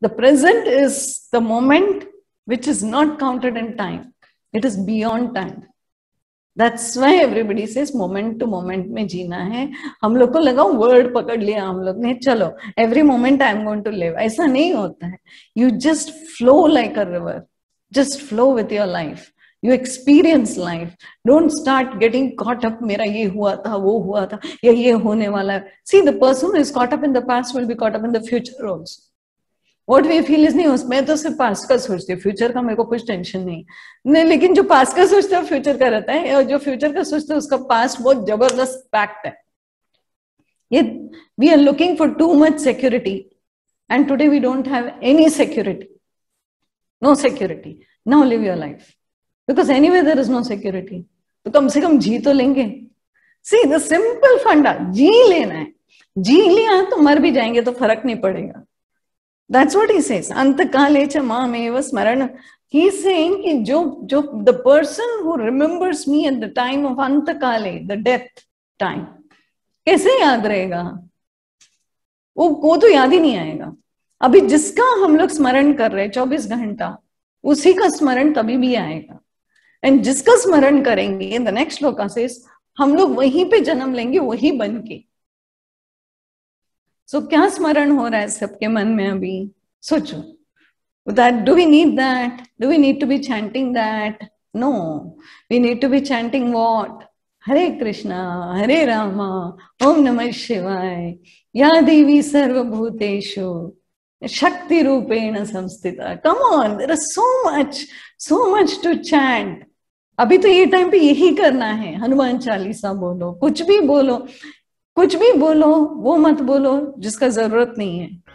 the present is the moment which is not counted in time it is beyond time that's why everybody says moment to moment mein jeena hai hum log ko laga word pakad liya hum log ne chalo every moment i am going to live aisa nahi hota hai you just flow like a river just flow with your life you experience life don't start getting caught up mera ye hua tha wo hua tha ya ye hone wala see the person who is caught up in the past will be caught up in the future also what we feel is नहीं उसमें तो सिर्फ past का सोचती हूँ future का मेरे को कुछ टेंशन नहीं नहीं लेकिन जो पास्ट का सोचते है फ्यूचर का रहता है और जो फ्यूचर का सोचते हैं उसका पास्ट बहुत जबरदस्त पैक्ट है ये we are looking for too much security and today we don't have any security no security now live your life because any way there is no security तो कम से कम जी तो लेंगे सी द सिंपल फंडा जी लेना है जी लिया तो मर भी जाएंगे तो फर्क नहीं पड़ेगा That's what he says. Antakalecha mameva smaran. He's saying ki jo, jo, the person who remembers me at the time of antakale, the death time, कैसे याद रहेगा वो वो तो याद ही नहीं आएगा अभी जिसका हम लोग स्मरण कर रहे हैं चौबीस घंटा उसी का स्मरण कभी भी आएगा एंड जिसका स्मरण करेंगे द नेक्स्ट श्लोका से हम लोग वहीं पे जन्म लेंगे वही बन के सो क्या स्मरण हो रहा है सबके मन में अभी सोचो that do we need that do we need to be chanting that no we need to be chanting what Hare Krishna Hare Rama ओम नमः शिवाय या देवी सर्वभूतेशु शक्ति रूपेण संस्थित come on there are so much so much to chant अभी तो ये टाइम पे यही करना है हनुमान चालीसा बोलो कुछ भी बोलो कुछ भी बोलो वो मत बोलो जिसका जरूरत नहीं है